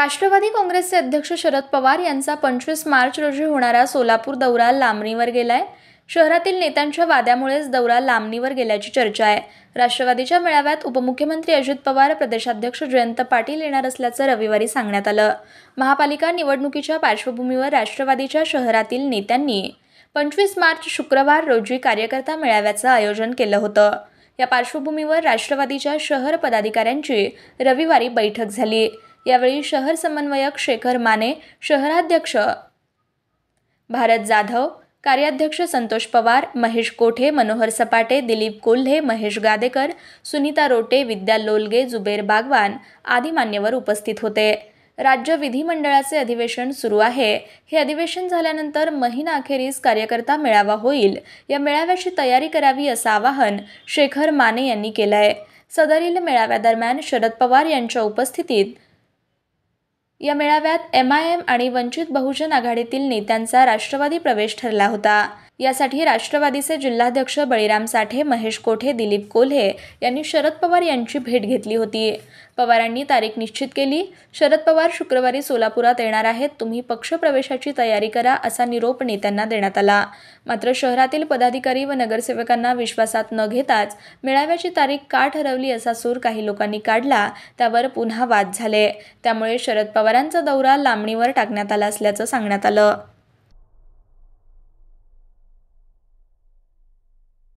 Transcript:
राष्ट्रवादी काँग्रेसचे अध्यक्ष शरद पवार यांचा पंचवीस मार्च रोजी होणारा सोलापूर दौरा लांबणीवर गेलाय शहरातील नेत्यांच्या वाद्यामुळेच दौरा लांबणीवर गेल्याची चर्चा आहे राष्ट्रवादीच्या मेळाव्यात उपमुख्यमंत्री अजित पवार प्रदेशाध्यक्ष जयंत पाटील येणार असल्याचं रविवारी सांगण्यात आलं महापालिका निवडणुकीच्या पार्श्वभूमीवर राष्ट्रवादीच्या शहरातील नेत्यांनी पंचवीस मार्च शुक्रवार रोजी कार्यकर्ता मेळाव्याचं आयोजन केलं होतं या पार्श्वभूमीवर राष्ट्रवादीच्या शहर पदाधिकाऱ्यांची रविवारी बैठक झाली यावेळी शहर समन्वयक शेखर माने शहराध्यक्ष भारत जाधव कार्याध्यक्ष संतोष पवार महेश कोठे मनोहर सपाटे दिलीप कोल्हे महेश गादेकर सुनीता रोटे विद्या लोलगे जुबेर बागवान आदी मान्यवर उपस्थित होते राज्य विधिमंडळाचे अधिवेशन सुरू आहे हे अधिवेशन झाल्यानंतर महिना अखेरीस कार्यकर्ता मेळावा होईल या मेळाव्याची तयारी करावी असं आवाहन शेखर माने यांनी केलं आहे सदरील मेळाव्यादरम्यान शरद पवार यांच्या उपस्थितीत या मेळाव्यात एम आय एम आणि वंचित बहुजन आघाडीतील नेत्यांचा राष्ट्रवादी प्रवेश ठरला होता यासाठी राष्ट्रवादीचे जिल्हाध्यक्ष बळीराम साठे महेश कोठे दिलीप कोल्हे यांनी शरद पवार यांची भेट घेतली होती पवारांनी तारीख निश्चित केली शरद पवार शुक्रवारी सोलापुरात येणार आहेत तुम्ही पक्षप्रवेशाची तयारी करा असा निरोप नेत्यांना देण्यात आला मात्र शहरातील पदाधिकारी व नगरसेवकांना विश्वासात न घेताच मेळाव्याची तारीख का ठरवली असा सूर काही लोकांनी काढला त्यावर पुन्हा वाद झाले त्यामुळे शरद पवारांचा दौरा लांबणीवर टाकण्यात आला असल्याचं सांगण्यात आलं